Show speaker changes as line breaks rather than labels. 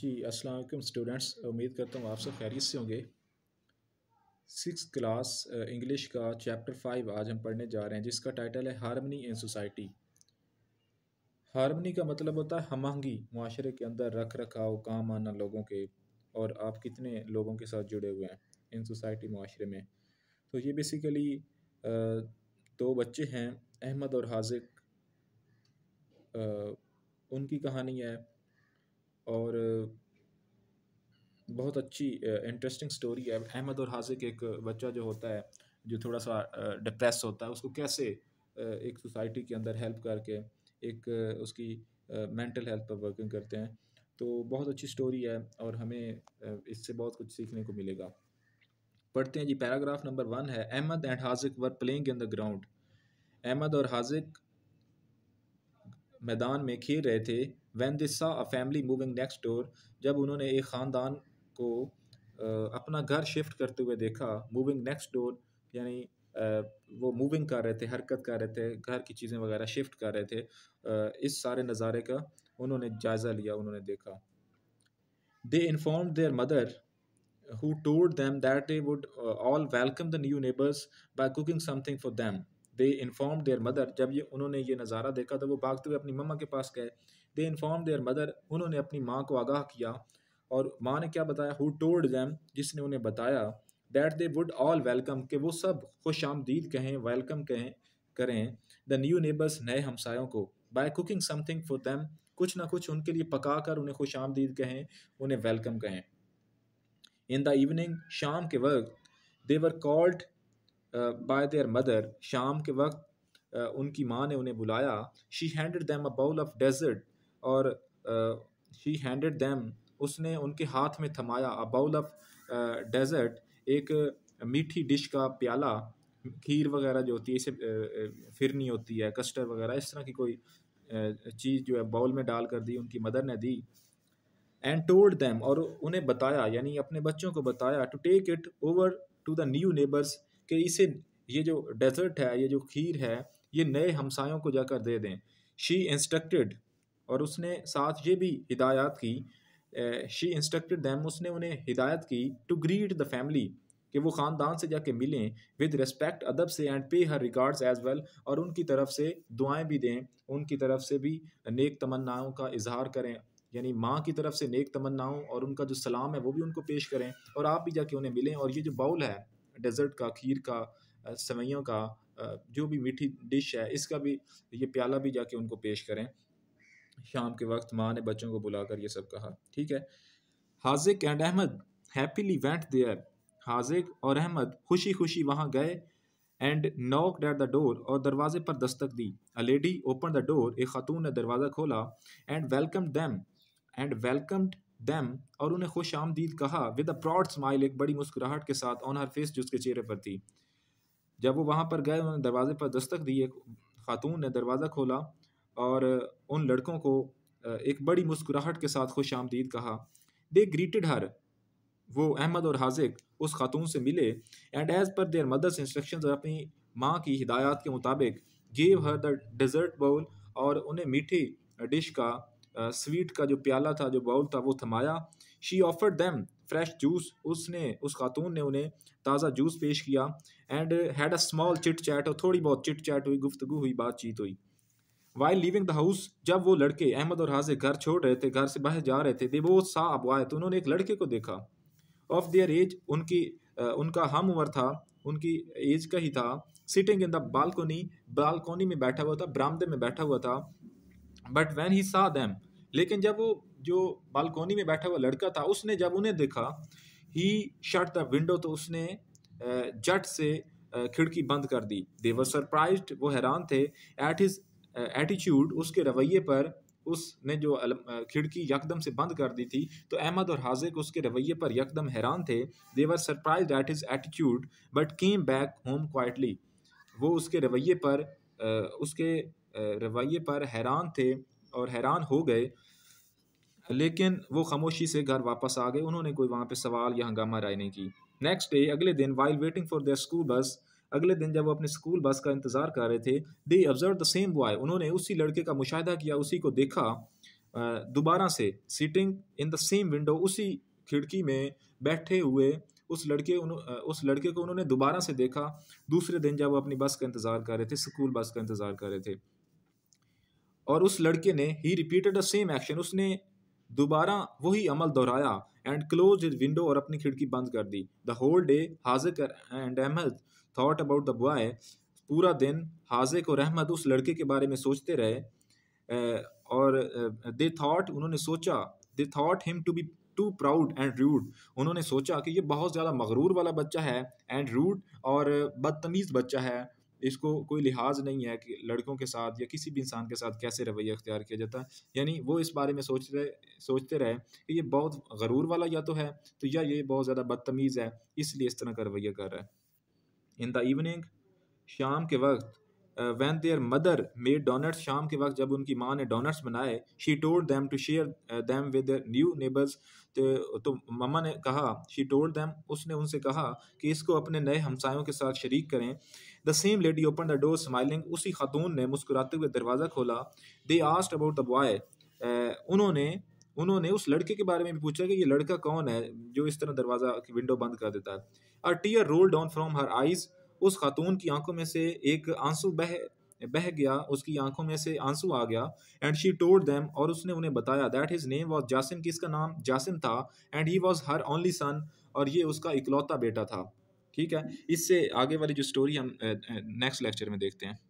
जी अस्सलाम वालेकुम स्टूडेंट्स उम्मीद करता हूँ आप सब खैरियत से होंगे सिक्स क्लास इंग्लिश का चैप्टर फाइव आज हम पढ़ने जा रहे हैं जिसका टाइटल है हारमनी इन सोसाइटी हारमनी का मतलब होता है हमहंगी माशरे के अंदर रख रखाव काम आना लोगों के और आप कितने लोगों के साथ जुड़े हुए हैं इन सोसाइटी माशरे में तो ये बेसिकली uh, दो बच्चे हैं अहमद और हाजिक uh, उनकी कहानी है और बहुत अच्छी इंटरेस्टिंग स्टोरी है अहमद और हाजिक एक बच्चा जो होता है जो थोड़ा सा डिप्रेस होता है उसको कैसे एक सोसाइटी के अंदर हेल्प करके एक उसकी मेंटल हेल्थ पर वर्किंग करते हैं तो बहुत अच्छी स्टोरी है और हमें इससे बहुत कुछ सीखने को मिलेगा पढ़ते हैं जी पैराग्राफ नंबर वन है Ahmed and Hazik were playing in the ground Ahmed और हाजिक मैदान में खेल रहे थे when this saw a family moving next door जब उन्होंने एक ख़ानदान को अपना घर शिफ्ट करते हुए देखा मूविंग नेक्स्ट डोर यानी वो मूविंग कर रहे थे हरकत कर रहे थे घर की चीज़ें वगैरह शिफ्ट कर रहे थे इस सारे नज़ारे का उन्होंने जायज़ा लिया उन्होंने देखा they inform their mother who told them that they would all welcome the new neighbours by cooking something for them they inform their mother जब ये उन्होंने ये नज़ारा देखा तो वो भागते हुए अपनी मम्मा के पास गए दे इन्फॉर्म देयर मदर उन्होंने अपनी माँ को आगाह किया और माँ ने क्या बताया हु टोल्ड दैम जिसने उन्हें बताया that they would all welcome के वो सब खुश आमदीद कहें वेलकम कहें करें द न्यू नेबर्स नए हमसायों को by cooking something for them कुछ ना कुछ उनके लिए पका कर उन्हें खुश आमदीद कहें उन्हें वेलकम कहें इन द इवनिंग शाम के वक्त they were called by their mother शाम के वक्त uh, उनकी माँ ने उन्हें बुलाया she handed them a bowl of dessert और शी हैंडेड दैम उसने उनके हाथ में थमाया अ बाउल ऑफ डेजर्ट एक मीठी डिश का प्याला खीर वगैरह जो होती है इसे फिरनी होती है कस्टर्ड वगैरह इस तरह की कोई चीज़ जो है बाउल में डाल कर दी उनकी मदर ने दी एंड टोल्ड दैम और उन्हें बताया यानी अपने बच्चों को बताया to take it over to the new neighbours कि इसे ये जो डेजर्ट है ये जो खीर है ये नए हमसायों को जाकर दे दें शी इंस्ट्रक्टेड और उसने साथ ये भी हिदायत की शी इंस्ट्रक्टेड दैम उसने उन्हें हिदायत की टू ग्रीट द फैमिली कि वो ख़ानदान से जाके मिलें विद रिस्पेक्ट अदब से एंड पे हर रिकार्ड्स एज वेल और उनकी तरफ से दुआएं भी दें उनकी तरफ से भी नेक तमन्नाओं का इजहार करें यानी माँ की तरफ से नेक तमन्नाओं और उनका जो सलाम है वो भी उनको पेश करें और आप भी जाके उन्हें मिलें और ये जो बाउल है डेज़र्ट का खीर का सवैयों का जो भी मीठी डिश है इसका भी ये प्याला भी जाके उनको पेश करें शाम के वक्त माँ ने बच्चों को बुलाकर ये सब कहा ठीक है Hazik and Ahmed happily went there Hazik और अहमद खुशी खुशी वहाँ गए and knock at the door और दरवाजे पर दस्तक दी a lady open the door एक खातून ने दरवाज़ा खोला and welcome them and welcomed them और उन्हें खुश आमदीद कहा विद अ प्राउड स्माइल एक बड़ी मुस्कुराहट के साथ ऑन हर फेस जो उसके चेहरे पर थी जब वो वहाँ पर गए उन्होंने दरवाजे पर दस्तक दी एक खातून ने दरवाज़ा खोला और उन लड़कों को एक बड़ी मुस्कुराहट के साथ खुश आमदीद कहा दे ग्रीटेड हर वो अहमद और हाजिक उस खातून से मिले and as per their mother's instruction अपनी माँ की हिदायत के मुताबिक gave her the dessert bowl और उन्हें मीठी डिश का स्वीट का जो प्याला था जो बाउल था वो थमाया she offer them fresh juice उसने उस खातून ने उन्हें ताज़ा जूस पेश किया and had a small chit chat और थोड़ी बहुत चिट चैट हुई गुफ्तगु हुई बातचीत हुई वाई लिविंग द हाउस जब वो लड़के अहमद और हाजिर घर छोड़ रहे थे घर से बाहर जा रहे थे दे वो सा आए तो उन्होंने एक लड़के को देखा ऑफ देयर एज उनकी उनका हम उम्र था उनकी एज का ही था sitting in the balcony balcony में बैठा हुआ था बरामदे में बैठा हुआ था बट वैन ही सा दैम लेकिन जब वो जो बालकोनी में बैठा हुआ लड़का था उसने जब उन्हें देखा ही शट द विंडो तो उसने जट से खिड़की बंद कर दी देवर सरप्राइज वो हैरान थे एट हिज एटीट्यूड उसके रवैये पर उसने जो खिड़की यकदम से बंद कर दी थी तो अहमद और हाजिक उसके रवैये पर यकदम हैरान थे they were surprised at his attitude but came back home quietly वो उसके रवैये पर उसके रवैये पर हैरान थे और हैरान हो गए लेकिन वो खामोशी से घर वापस आ गए उन्होंने कोई वहाँ पे सवाल या हंगामा राय नहीं की नेक्स्ट डे अगले दिन while waiting for their school bus अगले दिन जब वो अपने स्कूल बस का इंतज़ार कर रहे थे they observe the same boy उन्होंने उसी लड़के का मुशाह किया उसी को देखा दोबारा से sitting in the same window उसी खिड़की में बैठे हुए उस लड़के उन उस लड़के को उन्होंने दोबारा से देखा दूसरे दिन जब वो अपनी बस का इंतज़ार कर रहे थे स्कूल बस का इंतज़ार कर रहे थे और उस लड़के ने ही रिपीटेड द सेम एक्शन उसने दोबारा वही अमल दोहराया एंड क्लोज हिज विंडो और अपनी खिड़की बंद कर दी the whole day Hazik and Ahmed thought about the boy पूरा दिन हाजिक और अहमद उस लड़के के बारे में सोचते रहे और दे थाट उन्होंने सोचा they thought him to be too proud and rude उन्होंने सोचा कि ये बहुत ज़्यादा मगरूर वाला बच्चा है एंड रूड और बदतमीज़ बच्चा है इसको कोई लिहाज नहीं है कि लड़कों के साथ या किसी भी इंसान के साथ कैसे रवैया अख्तियार किया जाता है यानी वो इस बारे में सोच रहे सोचते रहे कि ये बहुत गरूर वाला या तो है तो या ये बहुत ज़्यादा बदतमीज़ है इसलिए इस तरह का रवैया कर रहा है इन द इवनिंग शाम के वक्त when their mother made donuts शाम के वक्त जब उनकी माँ ने डोनट्स बनाए she told them to share them with new neighbours तो, तो ममा ने कहा शी टोल्ड दैम उसने उनसे कहा कि इसको अपने नए हमसायों के साथ शरीक करें the same lady open the door smiling उसी खातून ने मुस्कुराते हुए दरवाज़ा खोला they asked about the boy उन्होंने उन्होंने उस लड़के के बारे में भी पूछा कि ये लड़का कौन है जो इस तरह दरवाज़ा की विंडो बंद कर देता है a tear roll down from her eyes उस खातून की आंखों में से एक आंसू बह बह गया उसकी आंखों में से आंसू आ गया एंड शी टोल्ड देम और उसने उन्हें बताया that his name was Jasim कि इसका नाम जासिम था and he was her only son और ये उसका इकलौता बेटा था ठीक है इससे आगे वाली जो स्टोरी हम नेक्स्ट लेक्चर में देखते हैं